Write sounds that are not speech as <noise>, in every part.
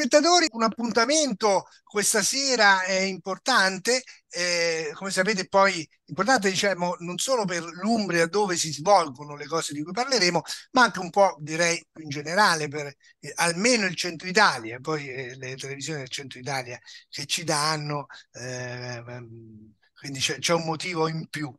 spettatori, un appuntamento questa sera è importante, eh, come sapete poi importante diciamo non solo per l'Umbria dove si svolgono le cose di cui parleremo, ma anche un po' direi in generale per eh, almeno il centro Italia, poi eh, le televisioni del centro Italia che ci danno eh, ehm, quindi c'è, c'è, un motivo in più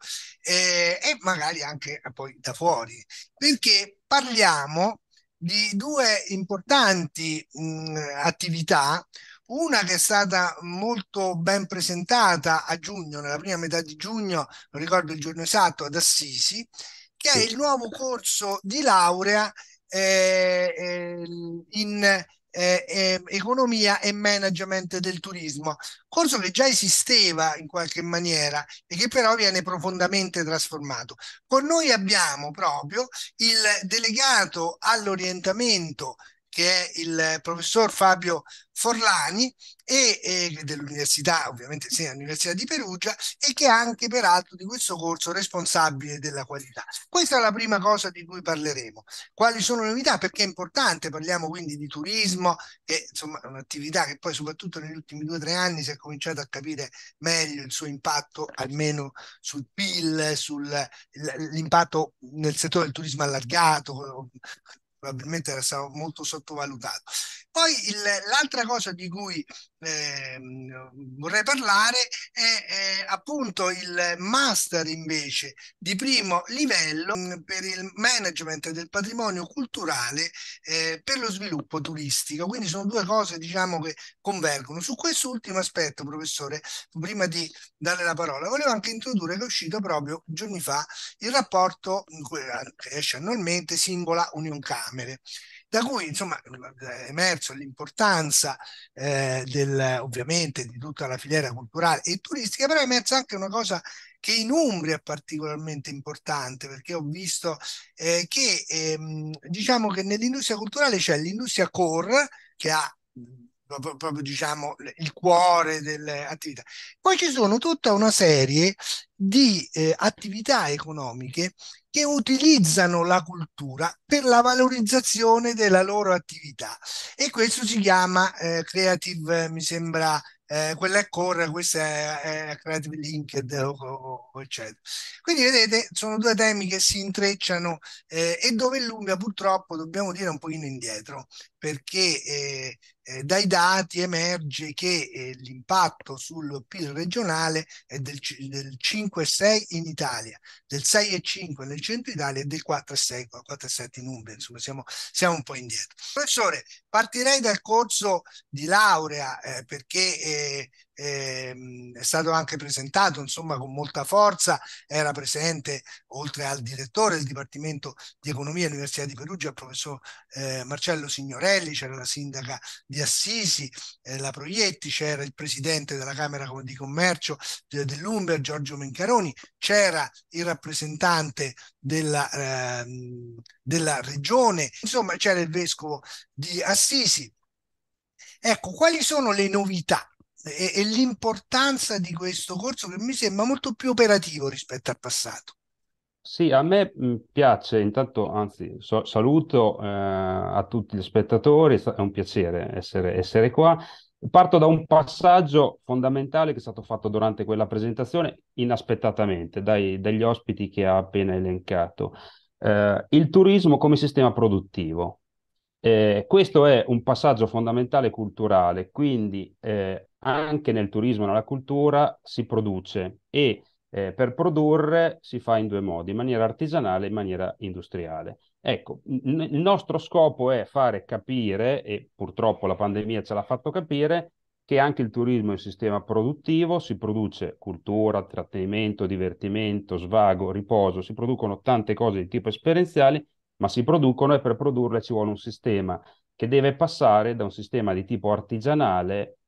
eh, e magari anche eh, poi da fuori perché parliamo di due importanti mh, attività, una che è stata molto ben presentata a giugno, nella prima metà di giugno, non ricordo il giorno esatto, ad Assisi, che è il nuovo corso di laurea eh, eh in eh, eh, economia e management del turismo, corso che già esisteva in qualche maniera e che però viene profondamente trasformato. Con noi abbiamo proprio il delegato all'orientamento che è il professor Fabio Forlani e, e dell'università, ovviamente sì, dell'Università di Perugia e che è anche peraltro di questo corso responsabile della qualità. Questa è la prima cosa di cui parleremo. Quali sono le novità? Perché è importante, parliamo quindi di turismo, che insomma è un'attività che poi soprattutto negli ultimi due o tre anni si è cominciato a capire meglio il suo impatto almeno sul PIL, sull'impatto nel settore del turismo allargato, probabilmente era stato molto sottovalutato. Poi il, l'altra cosa di cui eh, vorrei parlare è, è, appunto il master invece di primo livello mm, per il management del patrimonio culturale eh, per lo sviluppo turistico. Quindi sono due cose diciamo che convergono. Su questo ultimo aspetto, professore, prima di dare la parola, volevo anche introdurre che è uscito proprio giorni fa il rapporto mm, che esce annualmente singola Union Camere da cui insomma è emerso l'importanza eh, del, ovviamente di tutta la filiera culturale e turistica, però è emersa anche una cosa che in Umbria è particolarmente importante perché ho visto eh, che ehm, diciamo che nell'industria culturale c'è l'industria core che ha proprio, proprio diciamo il cuore delle attività. Poi ci sono tutta una serie di eh, attività economiche che utilizzano la cultura per la valorizzazione della loro attività e questo si chiama eh, creative eh, mi sembra eh, quella è core questa è, è creative linked eccetera quindi vedete sono due temi che si intrecciano eh, e dove l'Umbria purtroppo dobbiamo dire un pochino indietro perché eh, eh, dai dati emerge che eh, l'impatto sul PIL regionale è del, del 5,6 in Italia, del 6,5 nel centro Italia e del 4,6, 4,7 in Umbria, insomma siamo, siamo, un po' indietro. Professore, partirei dal corso di laurea eh, perché eh, ehm, è stato anche presentato insomma con molta forza, era presente oltre al direttore del Dipartimento di Economia dell'Università di Perugia, il professor eh, Marcello Signorelli, c'era la sindaca di di Assisi, eh, la Proietti, c'era il presidente della Camera di Commercio eh, dell'Umber, Giorgio Mencaroni, c'era il rappresentante della, eh, della regione, insomma c'era il vescovo di Assisi. Ecco, quali sono le novità eh, e, e l'importanza di questo corso che mi sembra molto più operativo rispetto al passato? Sì, a me piace, intanto, anzi, so- saluto eh, a tutti gli spettatori, è un piacere essere, essere qua. Parto da un passaggio fondamentale che è stato fatto durante quella presentazione, inaspettatamente, dai, dagli ospiti che ha appena elencato. Eh, il turismo come sistema produttivo. Eh, questo è un passaggio fondamentale culturale, quindi eh, anche nel turismo e nella cultura si produce e eh, per produrre si fa in due modi, in maniera artigianale e in maniera industriale. Ecco, n- il nostro scopo è fare capire, e purtroppo la pandemia ce l'ha fatto capire, che anche il turismo è un sistema produttivo, si produce cultura, trattenimento, divertimento, svago, riposo, si producono tante cose di tipo esperienziali, ma si producono e per produrle ci vuole un sistema che deve passare da un sistema di tipo artigianale,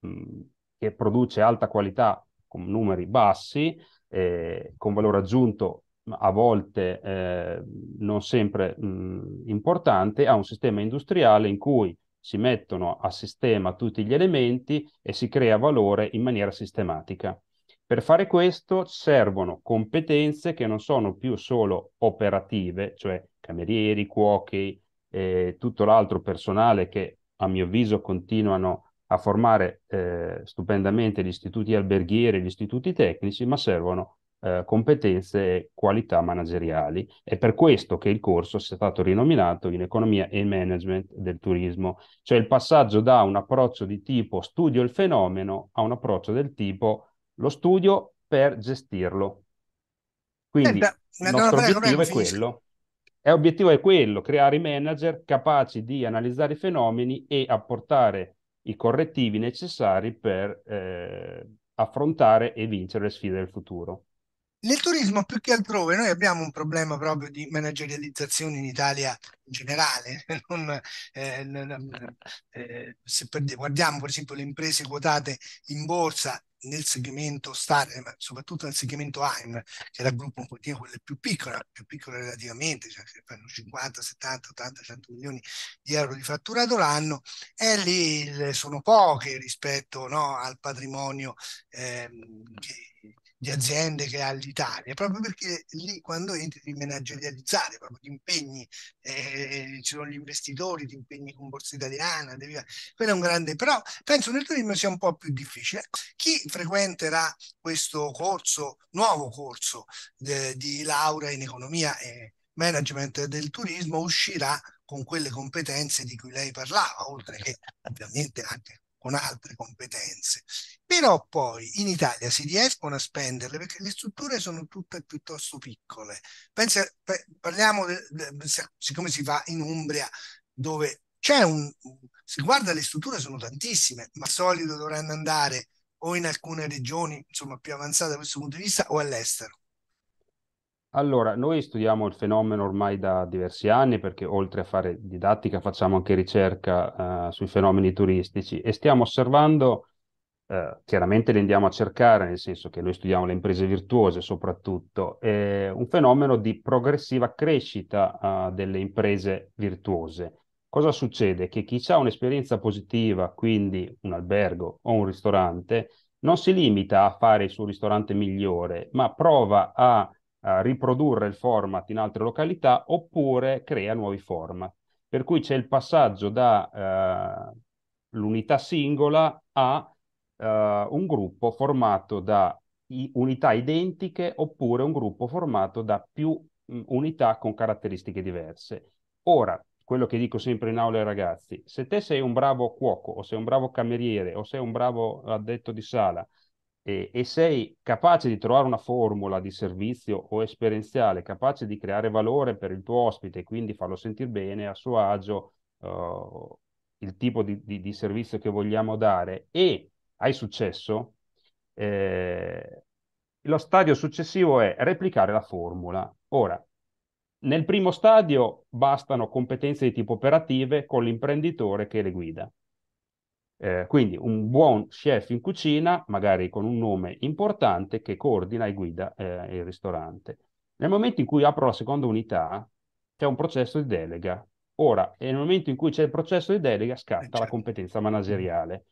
mh, che produce alta qualità con numeri bassi, eh, con valore aggiunto a volte eh, non sempre mh, importante, a un sistema industriale in cui si mettono a sistema tutti gli elementi e si crea valore in maniera sistematica. Per fare questo servono competenze che non sono più solo operative, cioè camerieri, cuochi, eh, tutto l'altro personale che a mio avviso continuano a formare eh, stupendamente gli istituti alberghieri, gli istituti tecnici, ma servono eh, competenze e qualità manageriali. È per questo che il corso è stato rinominato in economia e management del turismo, cioè il passaggio da un approccio di tipo studio il fenomeno a un approccio del tipo lo studio per gestirlo. Quindi Senta, il nostro obiettivo è quello. l'obiettivo è quello, creare i manager capaci di analizzare i fenomeni e apportare i correttivi necessari per eh, affrontare e vincere le sfide del futuro. Nel turismo più che altrove noi abbiamo un problema proprio di managerializzazione in Italia in generale. <laughs> Non, eh, non, eh, se guardiamo per esempio le imprese quotate in borsa, nel segmento eh, ma soprattutto nel segmento AIM, che era il gruppo un pochino quello più piccolo, più piccolo relativamente, cioè fanno 50, 70, 80, 100 milioni di euro di fatturato l'anno, e lì sono poche rispetto no, al patrimonio eh, che, di aziende che ha l'Italia, proprio perché lì quando entri devi managerializzare, proprio ti impegni, eh, ci sono gli investitori, ti impegni con Borsa Italiana, devi... quello è un grande, però penso nel turismo sia un po' più difficile. Chi frequenterà questo corso, nuovo corso de, di laurea in economia e management del turismo uscirà con quelle competenze di cui lei parlava, oltre che ovviamente anche con altre competenze. Però poi in Italia si riescono a spenderle perché le strutture sono tutte piuttosto piccole. Pensa, parliamo, de, de, siccome si fa in Umbria, dove c'è un... si guarda le strutture sono tantissime, ma solito dovranno andare o in alcune regioni, insomma, più avanzate da questo punto di vista, o all'estero. Allora, noi studiamo il fenomeno ormai da diversi anni perché oltre a fare didattica facciamo anche ricerca eh, sui fenomeni turistici e stiamo osservando, eh, chiaramente li andiamo a cercare, nel senso che noi studiamo le imprese virtuose soprattutto, eh, un fenomeno di progressiva crescita eh, delle imprese virtuose. Cosa succede? Che chi ha un'esperienza positiva, quindi un albergo o un ristorante, non si limita a fare il suo ristorante migliore, ma prova a eh, riprodurre il format in altre località oppure crea nuovi format. Per cui c'è il passaggio dall'unità eh, uh, singola a uh, un gruppo formato da unità identiche oppure un gruppo formato da più mm, unità con caratteristiche diverse. Ora, quello che dico sempre in aula ai ragazzi, se te sei un bravo cuoco o sei un bravo cameriere o sei un bravo addetto di sala e, e sei capace di trovare una formula di servizio o esperienziale capace di creare valore per il tuo ospite e quindi farlo sentire bene a suo agio, uh, il tipo di, di, di, servizio che vogliamo dare e hai successo, eh, lo stadio successivo è replicare la formula. Ora, nel primo stadio bastano competenze di tipo operative con l'imprenditore che le guida. Eh, quindi un buon chef in cucina, magari con un nome importante, che coordina e guida eh, il ristorante. Nel momento in cui apro la seconda unità, c'è un processo di delega. Ora, nel momento in cui c'è il processo di delega, eh, scatta certo. la competenza manageriale,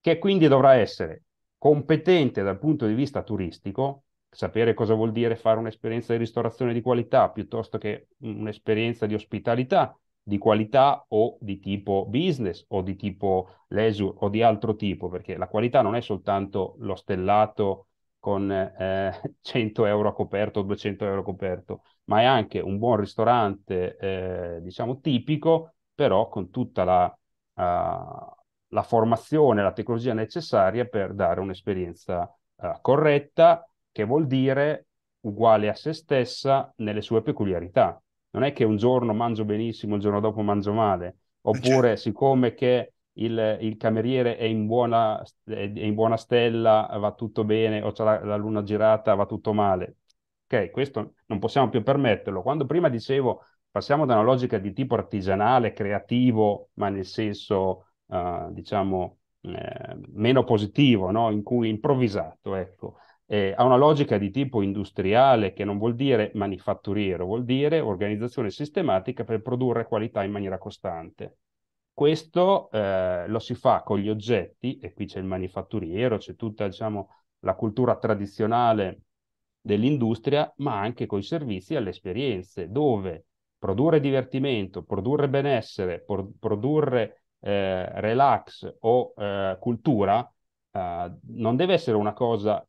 che quindi dovrà essere competente dal punto di vista turistico, sapere cosa vuol dire fare un'esperienza di ristorazione di qualità piuttosto che un'esperienza di ospitalità, di qualità o di tipo business o di tipo leisure o di altro tipo, perché la qualità non è soltanto lo stellato con eh, 100 <laughs> euro a coperto o 200 euro a coperto, ma è anche un buon ristorante, eh, diciamo, tipico, però con tutta la, uh, la formazione, la tecnologia necessaria per dare un'esperienza uh, corretta, che vuol dire uguale a se stessa nelle sue peculiarità, non è che un giorno mangio benissimo, il giorno dopo mangio male, eh, certo. oppure certo. siccome che il, il, cameriere è in, buona, è in buona stella, va tutto bene, o c'è la, la luna girata, va tutto male. Ok, questo non possiamo più permetterlo. Quando prima dicevo passiamo da una logica di tipo artigianale, creativo, ma nel senso, uh, diciamo, eh, meno positivo, no? in cui improvvisato, ecco, eh, ha una logica di tipo industriale che non vuol dire manifatturiero, vuol dire organizzazione sistematica per produrre qualità in maniera costante. Questo eh, lo si fa con gli oggetti, e qui c'è il manifatturiero, c'è tutta diciamo, la cultura tradizionale dell'industria, ma anche con i servizi e le esperienze, dove produrre divertimento, produrre benessere, produrre eh, relax o eh, cultura eh, non deve essere una cosa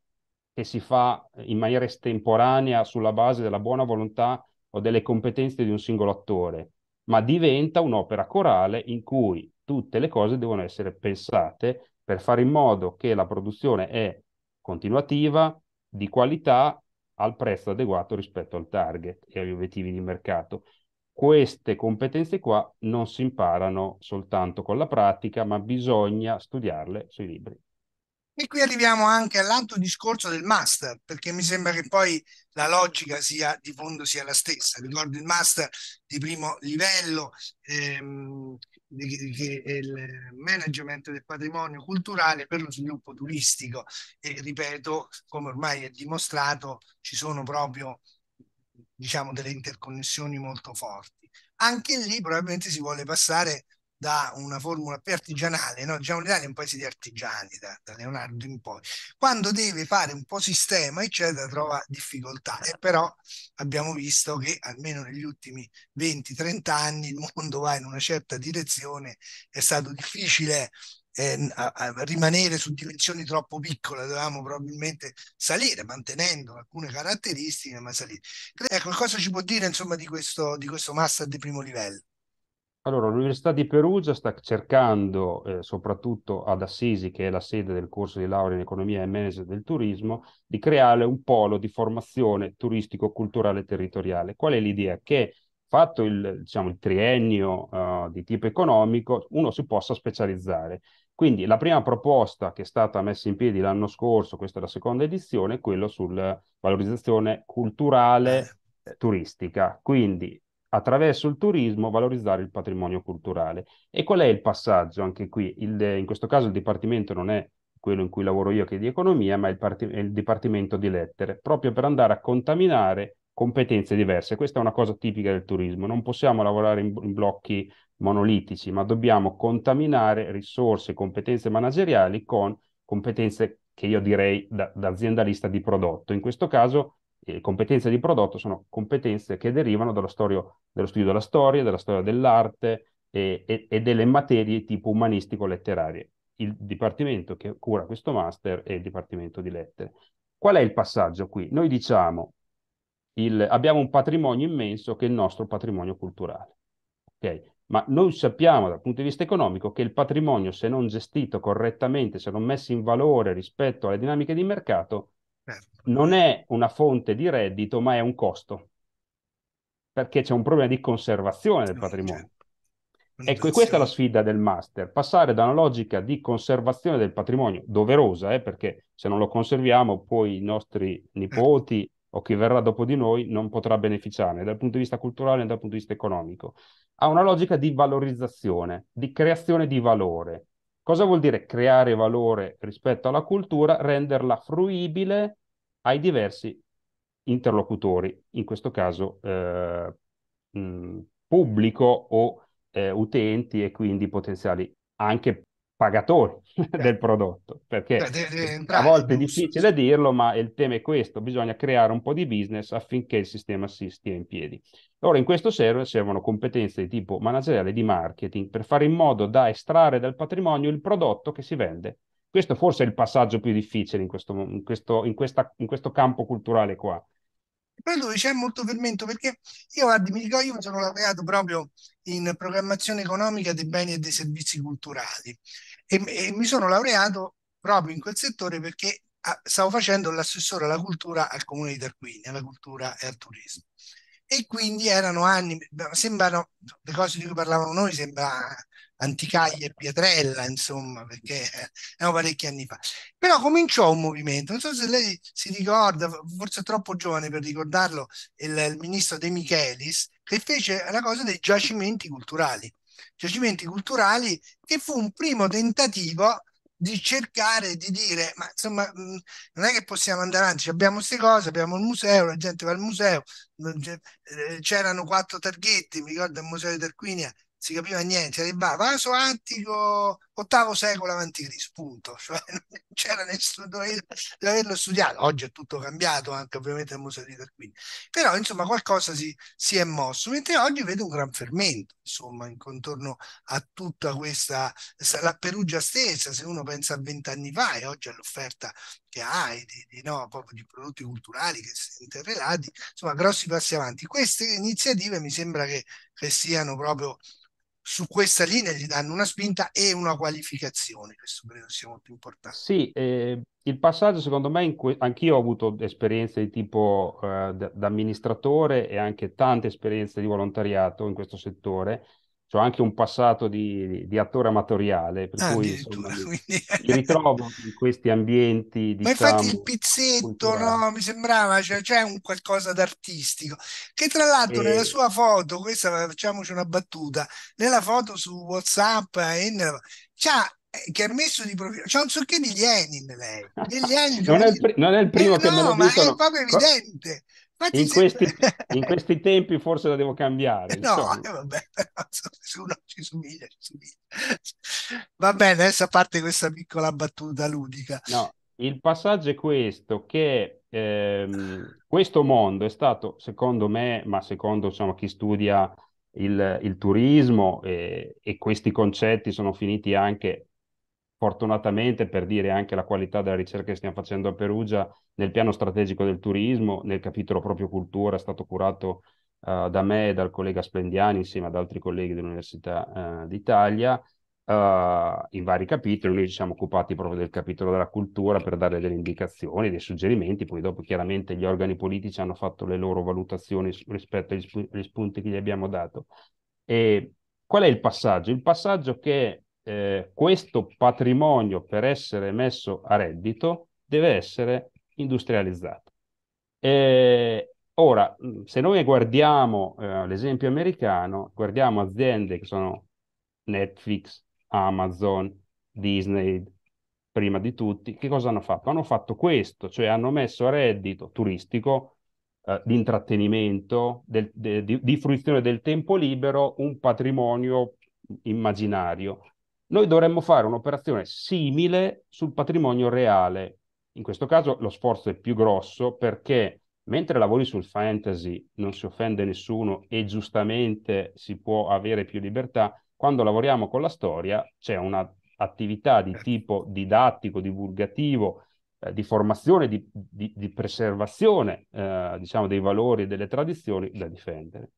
che si fa in maniera estemporanea sulla base della buona volontà o delle competenze di un singolo attore, ma diventa un'opera corale in cui tutte le cose devono essere pensate per fare in modo che la produzione è continuativa, di qualità, al prezzo adeguato rispetto al target e agli obiettivi di mercato. Queste competenze qua non si imparano soltanto con la pratica, ma bisogna studiarle sui libri. E qui arriviamo anche all'altro discorso del master, perché mi sembra che poi la logica sia, di fondo sia la stessa. Ricordo il master di primo livello, ehm, che è il management del patrimonio culturale per lo sviluppo turistico. E ripeto, come ormai è dimostrato, ci sono proprio diciamo, delle interconnessioni molto forti. Anche lì probabilmente si vuole passare da una formula più artigianale, no? diciamo l'Italia è un paese di artigiani da, da, Leonardo in poi, quando deve fare un po' sistema eccetera trova difficoltà e però abbiamo visto che almeno negli ultimi 20-30 anni il mondo va in una certa direzione, è stato difficile eh, a, a rimanere su dimensioni troppo piccole, dovevamo probabilmente salire, mantenendo alcune caratteristiche, ma salire. Ecco, cosa ci può dire insomma, di, questo, di questo master di primo livello? Allora, l'Università di Perugia sta cercando, eh, soprattutto ad Assisi, che è la sede del corso di laurea in economia e management del turismo, di creare un polo di formazione turistico-culturale territoriale. Qual è l'idea? Che fatto il, diciamo, il triennio uh, di tipo economico, uno si possa specializzare. Quindi la prima proposta che è stata messa in piedi l'anno scorso, questa è la seconda edizione, è quella sulla valorizzazione culturale eh, eh. turistica. Quindi attraverso il turismo valorizzare il patrimonio culturale. E qual è il passaggio anche qui? Il, in questo caso il dipartimento non è quello in cui lavoro io che è di economia, ma è il, parti- è il dipartimento di lettere, proprio per andare a contaminare competenze diverse. Questa è una cosa tipica del turismo, non possiamo lavorare in, in blocchi monolitici, ma dobbiamo contaminare risorse competenze manageriali con competenze che io direi da, da aziendalista di prodotto. In questo caso eh, competenze di prodotto sono competenze che derivano dallo, storio, dallo studio della storia, della storia dell'arte e, e, e delle materie tipo umanistico-letterarie. Il dipartimento che cura questo master è il dipartimento di lettere. Qual è il passaggio qui? Noi diciamo il, abbiamo un patrimonio immenso che è il nostro patrimonio culturale. Okay? Ma noi sappiamo dal punto di vista economico che il patrimonio, se non gestito correttamente, se non messo in valore rispetto alle dinamiche di mercato, Certo. non è una fonte di reddito, ma è un costo, perché c'è un problema di conservazione del eh, patrimonio. Ecco, e questa è la sfida del master, passare da una logica di conservazione del patrimonio doverosa, eh, perché se non lo conserviamo poi i nostri nipoti o chi verrà dopo di noi non potrà beneficiarne dal punto di vista culturale e dal punto di vista economico, a una logica di valorizzazione, di creazione di valore, Cosa vuol dire creare valore rispetto alla cultura? Renderla fruibile ai diversi interlocutori, in questo caso eh, mh, pubblico o eh, utenti e quindi potenziali anche pagatori <laughs> del prodotto, perché a volte è difficile dirlo, ma il tema è questo, bisogna creare un po' di business affinché il sistema si stia in piedi. Ora in questo serve servono competenze di tipo manageriale di marketing per fare in modo da estrarre dal patrimonio il prodotto che si vende. Questo forse è il passaggio più difficile in questo, in questo, in questa, in questo campo culturale qua. Poi dove c'è molto fermento, perché io, guardi, mi ricordo, io mi sono laureato proprio in programmazione economica dei beni e dei servizi culturali e, e mi sono laureato proprio in quel settore perché ah, stavo facendo l'assessore alla cultura al comune di Tarquini, alla cultura e al turismo. E quindi erano anni, sembrano, le cose di cui parlavano noi sembra Anticaglia e Pietrella, insomma, perché eh, erano parecchi anni fa. Però cominciò un movimento, non so se lei si ricorda, forse è troppo giovane per ricordarlo, il, il ministro De Michelis, che fece la cosa dei giacimenti culturali giacimenti culturali, che fu un primo tentativo di cercare di dire, ma insomma, non è che possiamo andare avanti, abbiamo queste cose, abbiamo il museo, la gente va al museo, eh, c'erano quattro targhetti, mi ricordo al museo di Tarquinia, si capiva niente, arrivava vaso antico, ottavo secolo avanti Cristo, punto. <laughs> Cioè, non c'era nessuno di averlo studiato. Oggi è tutto cambiato, anche ovviamente al Museo di Tarquini. Però, insomma, qualcosa si, si, è mosso, mentre oggi vedo un gran fermento, insomma, in contorno a tutta questa, la Perugia stessa, se uno pensa a vent'anni fa e oggi all'offerta che hai di, di, no, proprio di prodotti culturali che si interrelati, insomma, grossi passi avanti. Queste iniziative mi sembra che, che siano proprio su questa linea gli danno una spinta e una qualificazione, questo credo sia molto importante. Sì, eh, il passaggio secondo me, que- anch'io ho avuto esperienze di tipo eh, da amministratore e anche tante esperienze di volontariato in questo settore ho anche un passato di, di attore amatoriale, per ah, cui insomma, mi, mi, ritrovo in questi ambienti. Diciamo, Ma infatti il diciamo, pizzetto, no, mi sembrava, cioè, c'è un qualcosa d'artistico, che tra l'altro e... nella eh. sua foto, questa facciamoci una battuta, nella foto su WhatsApp e nella... c'ha eh, che ha messo di profilo c'è un sacco di Lenin lei Lenin, non, è il, non, è il, eh, primo eh, che no, me l'ho ma è proprio evidente in questi, <laughs> in, questi, tempi forse la devo cambiare. No, eh, vabbè, se <laughs> uno ci somiglia, ci somiglia. Va bene, adesso a parte questa piccola battuta ludica. No, il passaggio è questo, che ehm, questo mondo è stato, secondo me, ma secondo diciamo, chi studia il, il turismo eh, e questi concetti sono finiti anche fortunatamente per dire anche la qualità della ricerca che stiamo facendo a Perugia, nel piano strategico del turismo, nel capitolo proprio cultura, è stato curato uh, da me e dal collega Splendiani insieme ad altri colleghi dell'Università uh, d'Italia. Uh, in vari capitoli, noi ci siamo occupati proprio del capitolo della cultura per dare delle indicazioni, dei suggerimenti, poi dopo chiaramente gli organi politici hanno fatto le loro valutazioni rispetto agli, sp- agli spunti che gli abbiamo dato. E qual è il passaggio? Il passaggio che eh, questo patrimonio per essere messo a reddito deve essere industrializzato. E eh, ora, se noi guardiamo eh, l'esempio americano, guardiamo aziende che sono Netflix, Amazon, Disney, prima di tutti, che cosa hanno fatto? Hanno fatto questo, cioè hanno messo a reddito turistico, eh, di intrattenimento, de, di fruizione del tempo libero, un patrimonio immaginario noi dovremmo fare un'operazione simile sul patrimonio reale. In questo caso lo sforzo è più grosso perché mentre lavori sul fantasy non si offende nessuno e giustamente si può avere più libertà, quando lavoriamo con la storia c'è un'attività di certo. tipo didattico, divulgativo, eh, di formazione, di, di, di preservazione eh, diciamo, dei valori e delle tradizioni da difendere.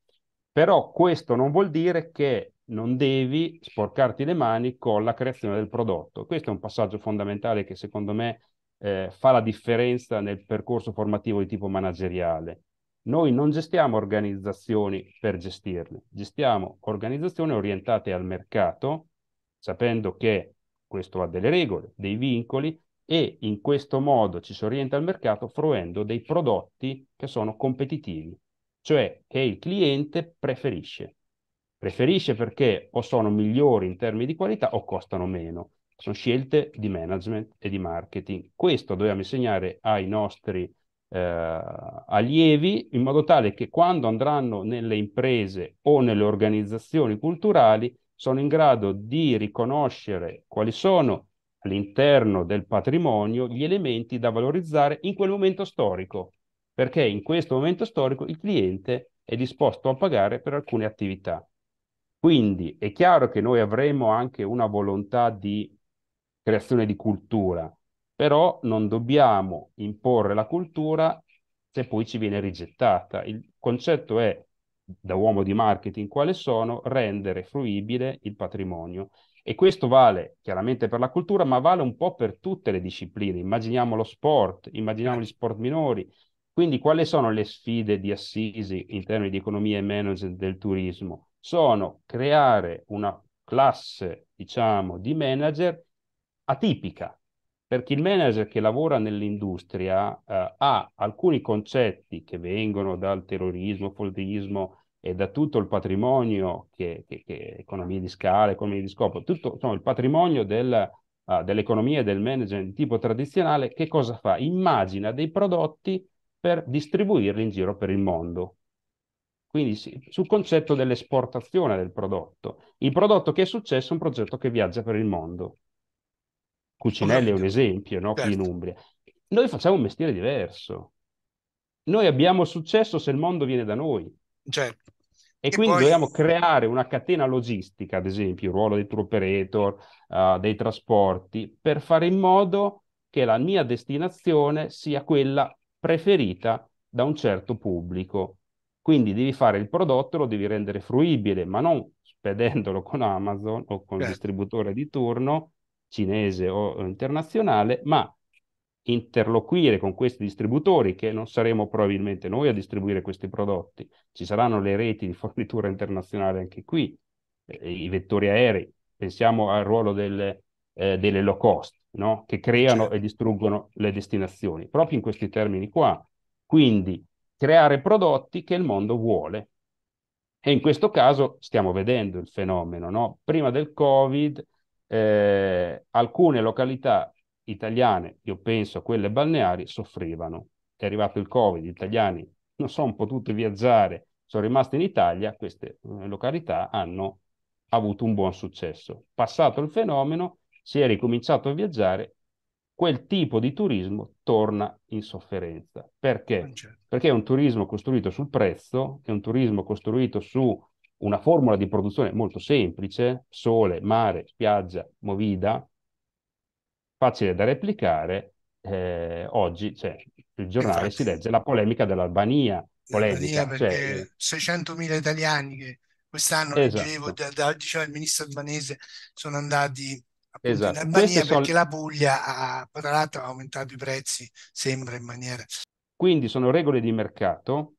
Però questo non vuol dire che non devi sporcarti le mani con la creazione del prodotto. Questo è un passaggio fondamentale che secondo me eh, fa la differenza nel percorso formativo di tipo manageriale. Noi non gestiamo organizzazioni per gestirle, gestiamo organizzazioni orientate al mercato, sapendo che questo ha delle regole, dei vincoli e in questo modo ci si orienta al mercato fruendo dei prodotti che sono competitivi, cioè che il cliente preferisce. Preferisce perché o sono migliori in termini di qualità o costano meno. Sono scelte di management e di marketing. Questo dobbiamo insegnare ai nostri eh, allievi in modo tale che quando andranno nelle imprese o nelle organizzazioni culturali sono in grado di riconoscere quali sono all'interno del patrimonio gli elementi da valorizzare in quel momento storico, perché in questo momento storico il cliente è disposto a pagare per alcune attività. Quindi è chiaro che noi avremo anche una volontà di creazione di cultura, però non dobbiamo imporre la cultura se poi ci viene rigettata. Il concetto è, da uomo di marketing quale sono, rendere fruibile il patrimonio. E questo vale chiaramente per la cultura, ma vale un po' per tutte le discipline. Immaginiamo lo sport, immaginiamo gli sport minori. Quindi quali sono le sfide di Assisi in termini di economia e management del turismo? sono creare una classe, diciamo, di manager atipica, perché il manager che lavora nell'industria eh, ha alcuni concetti che vengono dal terrorismo, follismo e da tutto il patrimonio che, che, che economia di scala, economia di scopo, tutto insomma, il patrimonio del, uh, dell'economia e del management di tipo tradizionale, che cosa fa? Immagina dei prodotti per distribuirli in giro per il mondo. Quindi sì, sul concetto dell'esportazione del prodotto. Il prodotto che è successo è un progetto che viaggia per il mondo. Cucinelli è un esempio, no? Qui in certo. Umbria. Noi facciamo un mestiere diverso. Noi abbiamo successo se il mondo viene da noi. Certo. E, e, quindi poi... dobbiamo creare una catena logistica, ad esempio il ruolo dei tour operator, uh, dei trasporti, per fare in modo che la mia destinazione sia quella preferita da un certo pubblico. Quindi devi fare il prodotto, lo devi rendere fruibile, ma non spedendolo con Amazon o con il certo. distributore di turno cinese o internazionale, ma interloquire con questi distributori, che non saremo probabilmente noi a distribuire questi prodotti. Ci saranno le reti di fornitura internazionale anche qui, eh, i vettori aerei, pensiamo al ruolo delle, eh, delle low cost, no? che creano e certo. distruggono le destinazioni, proprio in questi termini qua. Quindi creare prodotti che il mondo vuole. E in questo caso stiamo vedendo il fenomeno. No? Prima del Covid, eh, alcune località italiane, io penso quelle balneari, soffrivano. È arrivato il Covid, gli italiani non sono potuti viaggiare, sono rimasti in Italia, queste eh, località hanno avuto un buon successo. Passato il fenomeno, si è ricominciato a viaggiare quel tipo di turismo torna in sofferenza. Perché? Eh, certo. Perché è un turismo costruito sul prezzo, è un turismo costruito su una formula di produzione molto semplice, sole, mare, spiaggia, movida, facile da replicare. Eh, oggi cioè, il giornale Infatti. si legge la polemica dell'Albania, polemica, cioè, perché eh, cioè... 600.000 italiani che quest'anno esatto. leggevo, da, da, diceva il ministro albanese, sono andati esatto. in Albania perché la Puglia ha, tra l'altro ha aumentato i prezzi, sembra in maniera... Quindi sono regole di mercato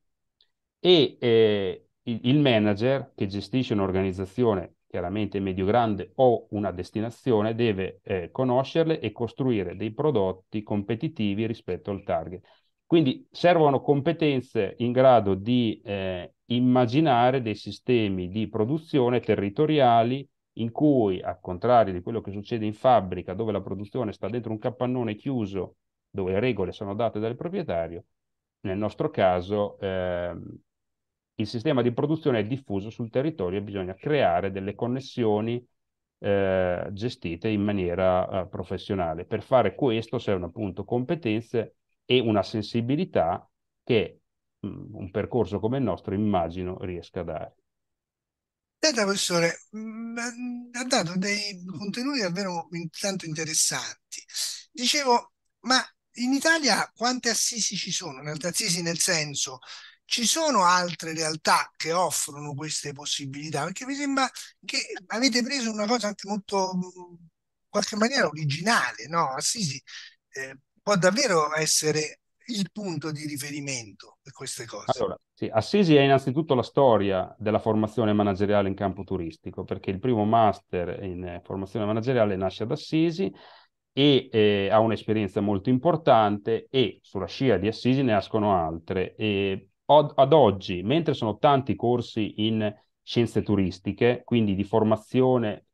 e eh, il manager che gestisce un'organizzazione chiaramente medio-grande o una destinazione deve eh, conoscerle e costruire dei prodotti competitivi rispetto al target. Quindi servono competenze in grado di eh, immaginare dei sistemi di produzione territoriali in cui, al contrario di quello che succede in fabbrica, dove la produzione sta dentro un capannone chiuso, dove le regole sono date dal proprietario, nel nostro caso eh, il sistema di produzione è diffuso sul territorio e bisogna creare delle connessioni eh, gestite in maniera eh, professionale. Per fare questo servono appunto competenze e una sensibilità che mh, mm, un percorso come il nostro immagino riesca a dare. Senta, professore, ha mm, dato dei contenuti davvero tanto interessanti. Dicevo, ma in Italia quante assisi ci sono? Assisi nel senso, ci sono altre realtà che offrono queste possibilità? Perché mi sembra che avete preso una cosa anche molto, in mm, qualche maniera, originale, no? Assisi eh, può davvero essere il punto di riferimento per queste cose? Allora, sì, Assisi è innanzitutto la storia della formazione manageriale in campo turistico, perché il primo master in eh, formazione manageriale nasce ad Assisi e eh, ha un'esperienza molto importante e sulla scia di Assisi ne nascono altre. E od- ad oggi, mentre sono tanti corsi in scienze turistiche, quindi di formazione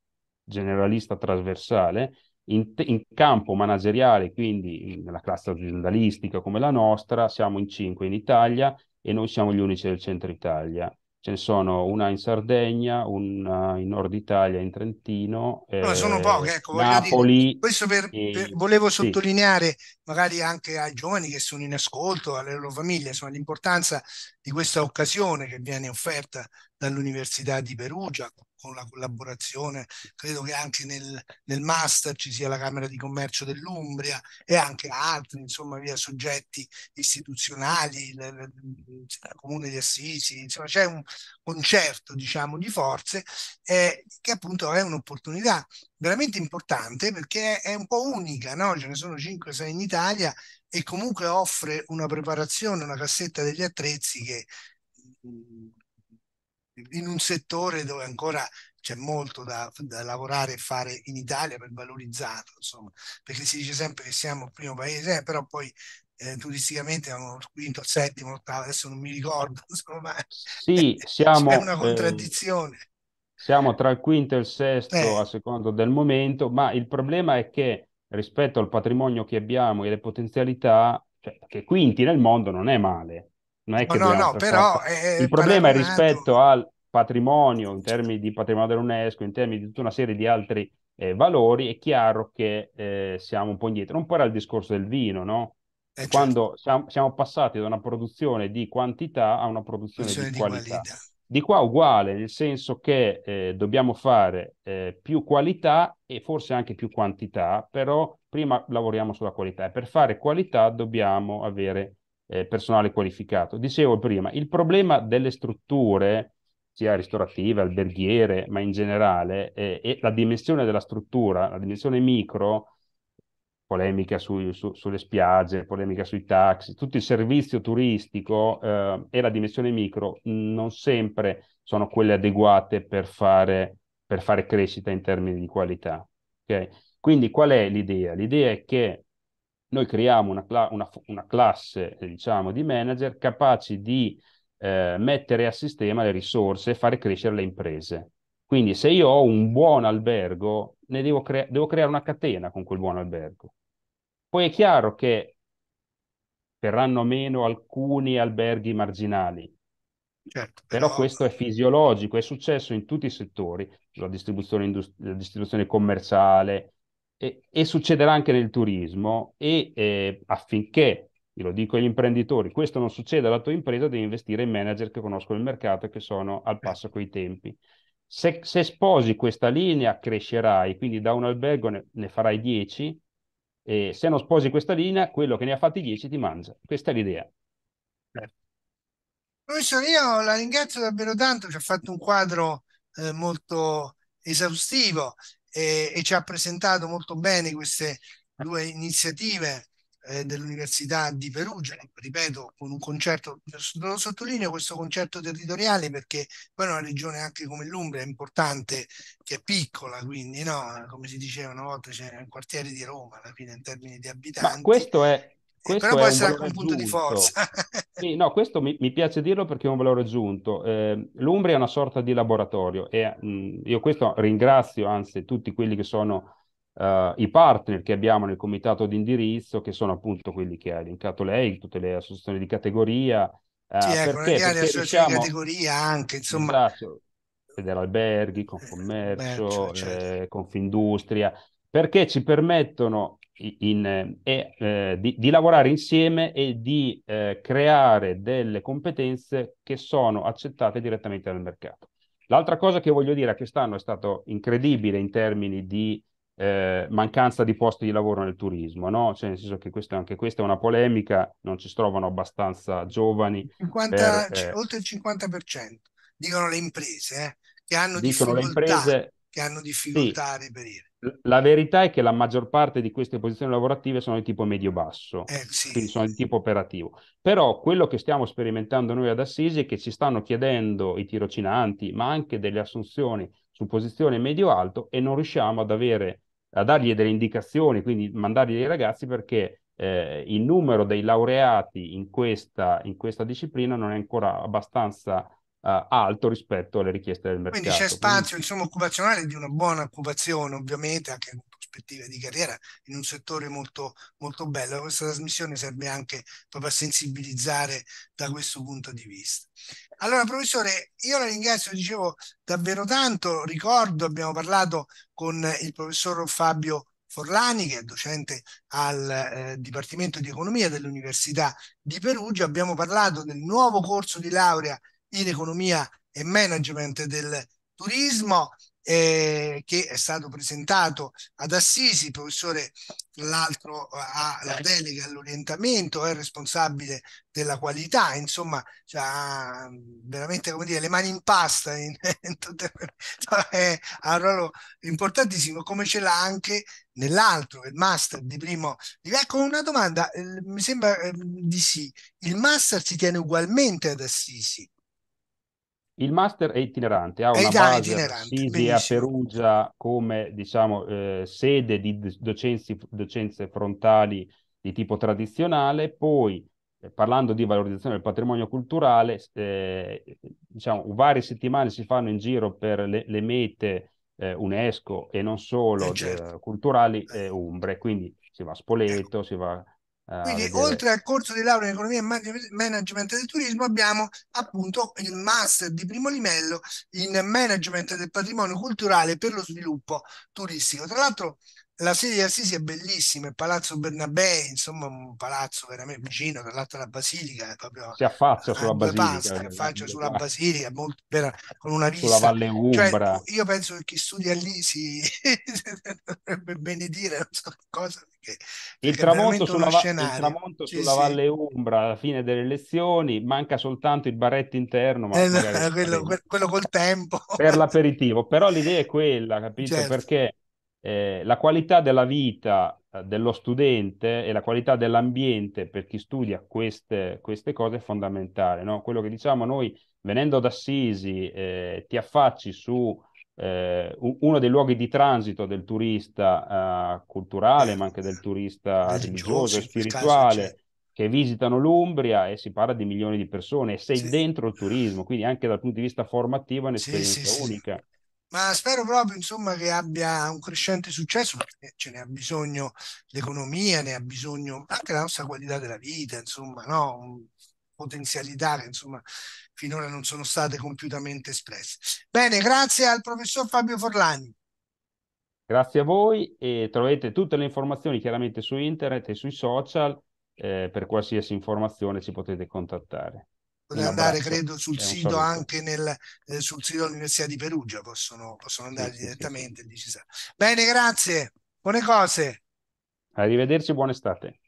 generalista trasversale, in, in, campo manageriale, quindi nella classe aziendalistica come la nostra, siamo in cinque in Italia e noi siamo gli unici del centro Italia. Ce ne sono una in Sardegna, una in Nord Italia, in Trentino. Eh, sono poche, ecco, Napoli. Dire, questo per, per, volevo sottolineare magari anche ai giovani che sono in ascolto, alle loro famiglie, insomma, l'importanza di questa occasione che viene offerta dall'Università di Perugia, con la collaborazione, credo che anche nel, nel master ci sia la Camera di Commercio dell'Umbria e anche altri, insomma, via soggetti istituzionali, la, la, la Comune di Assisi, insomma c'è un concerto diciamo di forze eh, che appunto è un'opportunità veramente importante perché è un po' unica, no? ce ne sono 5-6 in Italia e comunque offre una preparazione, una cassetta degli attrezzi che in un settore dove ancora c'è molto da, da, lavorare e fare in Italia per valorizzarlo, insomma, perché si dice sempre che siamo il primo paese, eh, però poi eh, turisticamente siamo il quinto, il settimo, l'ottavo, adesso non mi ricordo, <laughs> insomma, sì, eh, siamo, è una eh, contraddizione. Eh, siamo tra il quinto e il sesto eh. a secondo del momento, ma il problema è che rispetto al patrimonio che abbiamo e le potenzialità, cioè, che quinti nel mondo non è male, non è che no, no, però, eh, il problema è rispetto al patrimonio in termini di patrimonio dell'UNESCO, in termini di tutta una serie di altri eh, valori, è chiaro che eh, siamo un po' indietro. Un po' era il discorso del vino, no? Eh, certo. Quando certo. siamo, siamo, passati da una produzione di quantità a una produzione, produzione di, di, qualità. Qualità. Di qua uguale, nel senso che eh, dobbiamo fare eh, più qualità e forse anche più quantità, però prima lavoriamo sulla qualità e per fare qualità dobbiamo avere eh, personale qualificato. Dicevo prima, il problema delle strutture, sia ristorative, alberghiere, ma in generale, eh, la dimensione della struttura, la dimensione micro, polemica su, su, sulle spiagge, polemica sui taxi, tutto il servizio turistico eh, e la dimensione micro non sempre sono quelle adeguate per fare, per fare crescita in termini di qualità. Okay? Quindi qual è l'idea? L'idea è che noi creiamo una, cla- una, una classe diciamo, di manager capaci di eh, mettere a sistema le risorse e fare crescere le imprese. Quindi se io ho un buon albergo, ne devo, crea- devo creare una catena con quel buon albergo. Poi è chiaro che verranno meno alcuni alberghi marginali, Certo, però... però questo è fisiologico, è successo in tutti i settori, la distribuzione, indust- la distribuzione commerciale, e, e succederà anche nel turismo e eh, affinché, lo dico agli imprenditori, questo non succeda alla tua impresa, devi investire in manager che conoscono il mercato e che sono al passo coi tempi. Se, se sposi questa linea crescerai, quindi da un albergo ne, ne farai 10, e se non sposi questa linea, quello che ne ha fatti 10 ti mangia. Questa è l'idea. Certo. Professore, io la ringrazio davvero tanto, ci ha fatto un quadro eh, molto esaustivo e, e ci ha presentato molto bene queste due iniziative eh, dell'Università di Perugia, ripeto, con un concerto, lo sottolineo questo concerto territoriale perché poi una regione anche come l'Umbria è importante, che è piccola, quindi no, come si diceva una volta c'era un quartiere di Roma alla fine in termini di abitanti. Ma questo è, questo Però può essere anche un punto aggiunto. di forza. <laughs> sì, no, questo mi, mi, piace dirlo perché è un valore aggiunto. Eh, L'Umbria è una sorta di laboratorio e mh, io questo ringrazio anzi tutti quelli che sono uh, i partner che abbiamo nel comitato di indirizzo, che sono appunto quelli che ha elencato lei, tutte le associazioni di categoria. Uh, sì, ecco, perché, perché associazioni di categoria anche, insomma. Esatto, Federalberghi, eh, Concommercio, cioè, certo. eh, Confindustria, perché ci permettono in, eh, eh, di, di, lavorare insieme e di eh, creare delle competenze che sono accettate direttamente dal mercato. L'altra cosa che voglio dire è che quest'anno è stato incredibile in termini di eh, mancanza di posti di lavoro nel turismo, no? cioè, nel senso che questa, anche questa è una polemica, non ci trovano abbastanza giovani. 50, per, eh, oltre il 50%, dicono le imprese, eh, che hanno dicono le imprese, che hanno difficoltà sì. a reperire. La verità è che la maggior parte di queste posizioni lavorative sono di tipo medio-basso, eh, sì. quindi sono di tipo operativo. Però quello che stiamo sperimentando noi ad Assisi è che ci stanno chiedendo i tirocinanti, ma anche delle assunzioni su posizione medio-alto e non riusciamo ad avere, a dargli delle indicazioni, quindi mandargli dei ragazzi perché eh, il numero dei laureati in questa, in questa disciplina non è ancora abbastanza uh, alto rispetto alle richieste del mercato. Quindi c'è spazio Quindi... insomma, occupazionale di una buona occupazione, ovviamente, anche in prospettiva di carriera, in un settore molto, molto bello. Questa trasmissione serve anche proprio a sensibilizzare da questo punto di vista. Allora, professore, io la ringrazio, dicevo, davvero tanto. Ricordo, abbiamo parlato con il professor Fabio Forlani, che è docente al eh, Dipartimento di Economia dell'Università di Perugia. Abbiamo parlato del nuovo corso di laurea in economia e management del turismo eh, che è stato presentato ad Assisi, il professore l'altro eh, ha la delega all'orientamento, è responsabile della qualità, insomma cioè, ha mm, veramente come dire, le mani in pasta, in, <laughs> in tutte, è, ha un ruolo importantissimo come ce l'ha anche nell'altro, il master di primo livello. Ecco una domanda, eh, mi sembra eh, di sì, il master si tiene ugualmente ad Assisi il master è itinerante, ha una base assisi a Perugia come diciamo, eh, sede di docenzi, docenze frontali di tipo tradizionale, poi eh, parlando di valorizzazione del patrimonio culturale, eh, diciamo, varie settimane si fanno in giro per le, le mete eh, UNESCO e non solo eh, certo. de, eh, culturali umbre, quindi si va a Spoleto, ecco. si va a quindi oltre al corso di laurea in economia e management del turismo abbiamo appunto il master di primo livello in management del patrimonio culturale per lo sviluppo turistico. Tra l'altro la sede di Assisi è bellissima, il Palazzo Bernabei, insomma un palazzo veramente vicino, tra l'altro alla Basilica, è proprio, si affaccia sulla Basilica, pasta, si eh, affaccia sulla Basilica molto, per, con una vista. Sulla Valle cioè, Umbra. Cioè, io penso che chi studia lì si <laughs> dovrebbe benedire, non so cosa, perché, il, perché tramonto sulla, il, tramonto sì, sulla, sì. Valle Umbra alla fine delle elezioni, manca soltanto il barretto interno, ma eh, <laughs> quello, quello, col tempo. Per l'aperitivo, però l'idea è quella, capito? Certo. Perché eh, la qualità della vita eh, dello studente e la qualità dell'ambiente per chi studia queste, queste cose è fondamentale. No? Quello che diciamo noi, venendo da Assisi, eh, ti affacci su eh, uno dei luoghi di transito del turista eh, culturale, ma anche del turista religioso e spirituale certo. che visitano l'Umbria e si parla di milioni di persone e sei sì. dentro il turismo, quindi anche dal punto di vista formativo è un'esperienza sì, sì, unica ma spero proprio insomma, che abbia un crescente successo perché ce ne ha bisogno l'economia, ne ha bisogno anche la nostra qualità della vita, insomma, no? potenzialità che insomma finora non sono state compiutamente espresse. Bene, grazie al professor Fabio Forlani. Grazie a voi e troverete tutte le informazioni chiaramente su internet e sui social. Eh, per qualsiasi informazione ci potete contattare. Potete andare, credo, sul sito solito. anche nel, eh, sul sito dell'Università di Perugia, possono, possono andare sì, direttamente. Sì. Bene, grazie, buone cose. Arrivederci, buona estate.